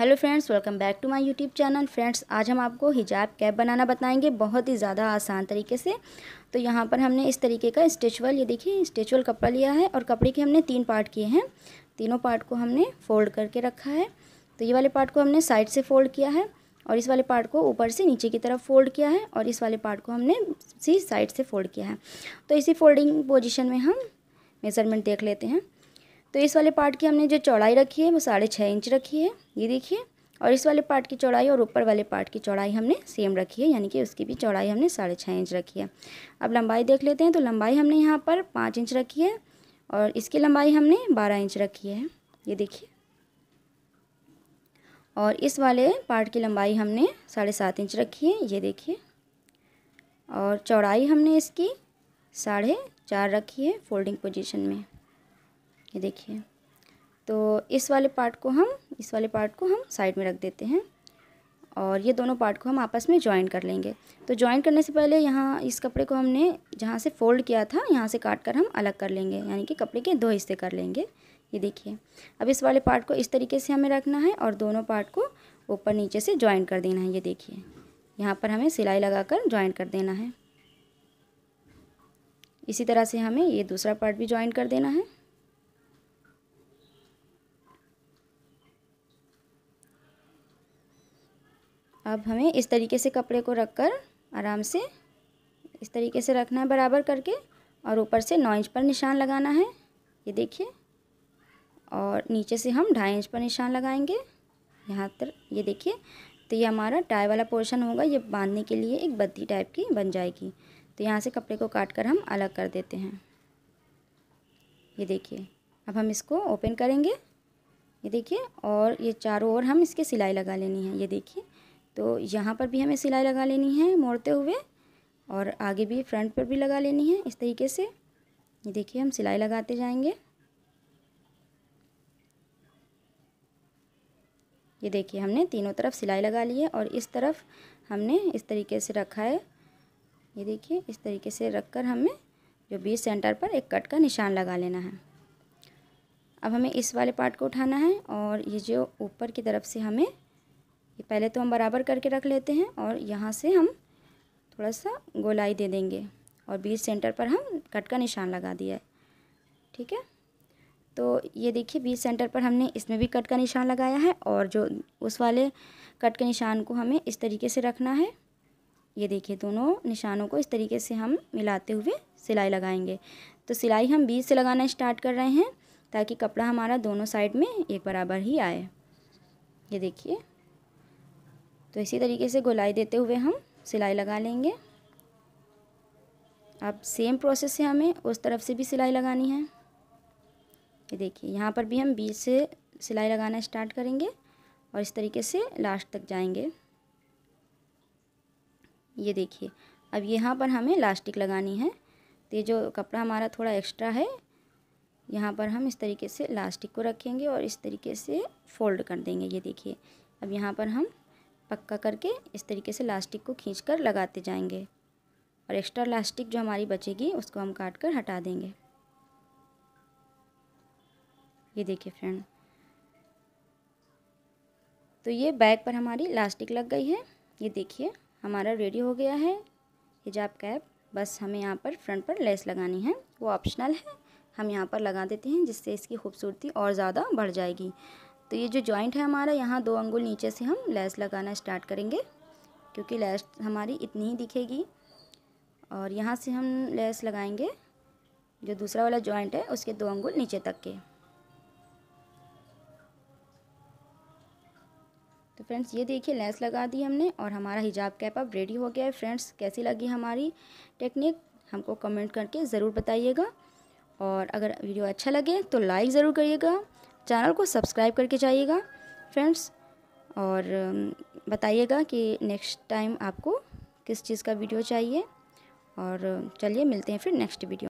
hello friends welcome back to my YouTube channel friends आज हम आपको हिजाब कैप बनाना बताएंगे बहुत ही ज़्यादा आसान तरीके से तो यहाँ पर हमने इस तरीके का स्टेचुअल ये देखिए स्टेचुअल कपड़ा लिया है और कपड़े के हमने तीन पार्ट किए हैं तीनों पार्ट को हमने फोल्ड करके रखा है तो ये वाले पार्ट को हमने साइड से फोल्ड किया है और इस वाले पार्ट को ऊपर से नीचे की तरफ फोल्ड किया है और इस वाले पार्ट को हमने सी साइड से फोल्ड किया है तो इसी फोल्डिंग पोजिशन में हम मेज़रमेंट देख लेते हैं तो इस वाले पार्ट की हमने जो चौड़ाई रखी है वो साढ़े छः इंच रखी है ये देखिए और इस वाले पार्ट की चौड़ाई और ऊपर वाले पार्ट की चौड़ाई हमने सेम रखी है यानी कि उसकी भी चौड़ाई हमने साढ़े छः इंच रखी है अब लंबाई देख लेते हैं तो लंबाई हमने यहाँ पर पाँच इंच रखी है और इसकी लंबाई हमने बारह इंच रखी है ये देखिए और इस वाले पार्ट की लंबाई हमने साढ़े सात इंच रखी है ये देखिए और चौड़ाई हमने इसकी साढ़े चार रखी है फोल्डिंग पोजीशन में ये देखिए तो इस वाले पार्ट को हम इस वाले पार्ट को हम साइड में रख देते हैं और ये दोनों पार्ट को हम आपस में ज्वाइन कर लेंगे तो ज्वाइन करने से पहले यहाँ इस कपड़े को हमने जहाँ से फोल्ड किया था यहाँ से काट कर हम अलग कर लेंगे यानी कि कपड़े के दो हिस्से कर लेंगे ये देखिए अब इस वाले पार्ट को इस तरीके से हमें रखना है और दोनों पार्ट को ऊपर नीचे से ज्वाइन कर देना है ये देखिए यहाँ पर हमें सिलाई कर जॉइन कर देना है इसी तरह से हमें ये दूसरा पार्ट भी ज्वाइन कर देना है अब हमें इस तरीके से कपड़े को रख कर आराम से इस तरीके से रखना है बराबर करके और ऊपर से नौ इंच पर निशान लगाना है ये देखिए और नीचे से हम ढाई इंच पर निशान लगाएंगे यहाँ तक ये देखिए तो ये हमारा टाई वाला पोर्शन होगा ये बांधने के लिए एक बद्दी टाइप की बन जाएगी तो यहाँ से कपड़े को काट कर हम अलग कर देते हैं ये देखिए अब हम इसको ओपन करेंगे ये देखिए और ये चारों ओर हम इसके सिलाई लगा लेनी है ये देखिए तो यहाँ पर भी हमें सिलाई लगा लेनी है मोड़ते हुए और आगे भी फ्रंट पर भी लगा लेनी है इस तरीके से ये देखिए हम सिलाई लगाते जाएंगे ये देखिए हमने तीनों तरफ सिलाई लगा ली है और इस तरफ हमने इस तरीके से रखा है ये देखिए इस तरीके से रख कर हमें जो बीच सेंटर पर एक कट का निशान लगा लेना है अब हमें इस वाले पार्ट को उठाना है और ये जो ऊपर की तरफ से हमें ये पहले तो हम बराबर करके रख लेते हैं और यहाँ से हम थोड़ा सा गोलाई दे देंगे और बीच सेंटर पर हम कट का निशान लगा दिया है ठीक है तो ये देखिए बीच सेंटर पर हमने इसमें भी कट का निशान लगाया है और जो उस वाले कट के निशान को हमें इस तरीके से रखना है ये देखिए दोनों निशानों को इस तरीके से हम मिलाते हुए सिलाई लगाएंगे तो सिलाई हम बीच से लगाना स्टार्ट कर रहे हैं ताकि कपड़ा हमारा दोनों साइड में एक बराबर ही आए ये देखिए तो इसी तरीके से गोलाई देते हुए हम सिलाई लगा लेंगे अब सेम प्रोसेस से हमें उस तरफ से भी सिलाई लगानी है ये देखिए यहाँ पर भी हम बीच से सिलाई लगाना स्टार्ट करेंगे और इस तरीके से लास्ट तक जाएंगे ये देखिए अब यहाँ पर हमें लास्टिक लगानी है तो ये जो कपड़ा हमारा थोड़ा एक्स्ट्रा है यहाँ पर हम इस तरीके से लास्टिक को रखेंगे और इस तरीके से फोल्ड कर देंगे ये देखिए अब यहाँ पर हम पक्का करके इस तरीके से लास्टिक को खींच कर लगाते जाएंगे और एक्स्ट्रा लास्टिक जो हमारी बचेगी उसको हम काट कर हटा देंगे ये देखिए फ्रेंड तो ये बैग पर हमारी लास्टिक लग गई है ये देखिए हमारा रेडी हो गया है हिजाब कैप बस हमें यहाँ पर फ्रंट पर लेस लगानी है वो ऑप्शनल है हम यहाँ पर लगा देते हैं जिससे इसकी खूबसूरती और ज़्यादा बढ़ जाएगी तो ये जो जॉइंट है हमारा यहाँ दो अंगुल नीचे से हम लैस लगाना स्टार्ट करेंगे क्योंकि लैस हमारी इतनी ही दिखेगी और यहाँ से हम लैस लगाएंगे जो दूसरा वाला जॉइंट है उसके दो अंगुल नीचे तक के तो फ्रेंड्स ये देखिए लैस लगा दी हमने और हमारा हिजाब कैप अब रेडी हो गया है फ्रेंड्स कैसी लगी हमारी टेक्निक हमको कमेंट करके ज़रूर बताइएगा और अगर वीडियो अच्छा लगे तो लाइक ज़रूर करिएगा चैनल को सब्सक्राइब करके जाइएगा फ्रेंड्स और बताइएगा कि नेक्स्ट टाइम आपको किस चीज़ का वीडियो चाहिए और चलिए मिलते हैं फिर नेक्स्ट वीडियो